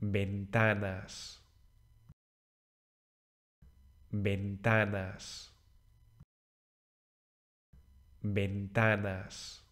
ventanas, ventanas, ventanas.